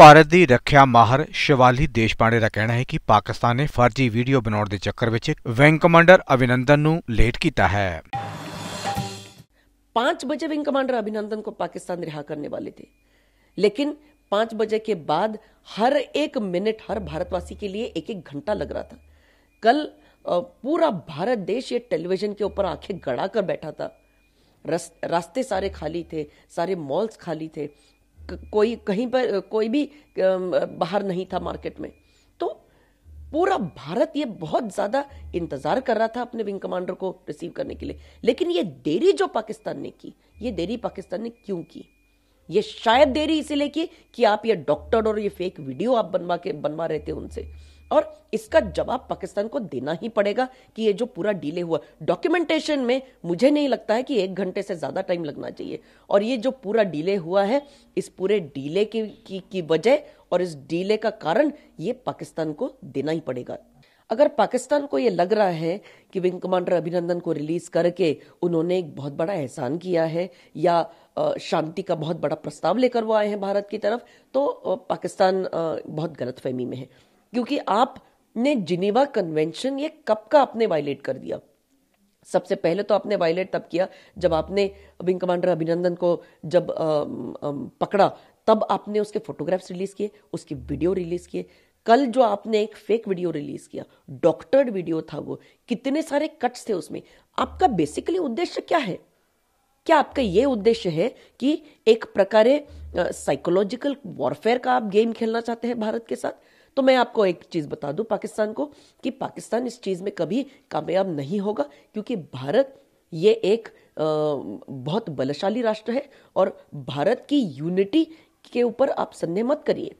भारत की रक्षा माहर शिवाली ਦੇਸ਼ਪਾਂਡੇ ਦਾ ਕਹਿਣਾ ਹੈ ਕਿ ਪਾਕਿਸਤਾਨ ਨੇ ਫਰਜ਼ੀ ਵੀਡੀਓ ਬਣਾਉਣ ਦੇ ਚੱਕਰ ਵਿੱਚ ਵਿੰਗ ਕਮਾਂਡਰ ਅਭਿਨੰਦਨ ਨੂੰ ਲੇਟ ਕੀਤਾ बजे विंग कमांडर अभिनंदन को पाकिस्तान रिहा करने वाले थे लेकिन पांच बजे के बाद हर एक मिनट हर भारतवासी के लिए एक एक घंटा लग रहा था कल पूरा भारत देश ये टेलीविजन के ऊपर आंखें गड़ा कर बैठा था रास्ते सारे खाली थे सारे मॉल्स खाली थे कोई कहीं पर कोई भी बाहर नहीं था मार्केट में तो पूरा भारत ये बहुत ज्यादा इंतजार कर रहा था अपने विंग कमांडर को रिसीव करने के लिए लेकिन ये देरी जो पाकिस्तान ने की ये देरी पाकिस्तान ने क्यों की ये शायद देरी इसीलिए की कि आप ये डॉक्टर और ये फेक वीडियो आप बनवा के बनवा रहे थे उनसे और इसका जवाब पाकिस्तान को देना ही पड़ेगा कि ये जो पूरा डिले हुआ डॉक्यूमेंटेशन में मुझे नहीं लगता है कि एक घंटे से ज़्यादा टाइम लगना चाहिए और ये जो पूरा डिले हुआ है इस पूरे डीले की की, की वजह और इस डीले का कारण ये पाकिस्तान को देना ही पड़ेगा अगर पाकिस्तान को ये लग रहा है कि विंग कमांडर अभिनंदन को रिलीज करके उन्होंने एक बहुत बड़ा एहसान किया है या शांति का बहुत बड़ा प्रस्ताव लेकर वो आए हैं भारत की तरफ तो पाकिस्तान बहुत गलतफहमी में है क्योंकि आपने जिनेवा कन्वेंशन ये कब का आपने वायलेट कर दिया सबसे पहले तो आपने वायलेट तब किया जब आपने विंग कमांडर अभिनंदन को जब आ, आ, पकड़ा तब आपने उसके फोटोग्राफ्स रिलीज किए उसकी वीडियो रिलीज किए कल जो आपने एक फेक वीडियो रिलीज किया डॉक्टर्ड वीडियो था वो कितने सारे कट्स थे उसमें आपका बेसिकली उद्देश्य क्या है क्या आपका ये उद्देश्य है कि एक प्रकारे साइकोलॉजिकल वॉरफेयर का आप गेम खेलना चाहते हैं भारत के साथ तो मैं आपको एक चीज़ बता दूं पाकिस्तान को कि पाकिस्तान इस चीज़ में कभी कामयाब नहीं होगा क्योंकि भारत ये एक बहुत बलशाली राष्ट्र है और भारत की यूनिटी के ऊपर आप संदेह मत करिए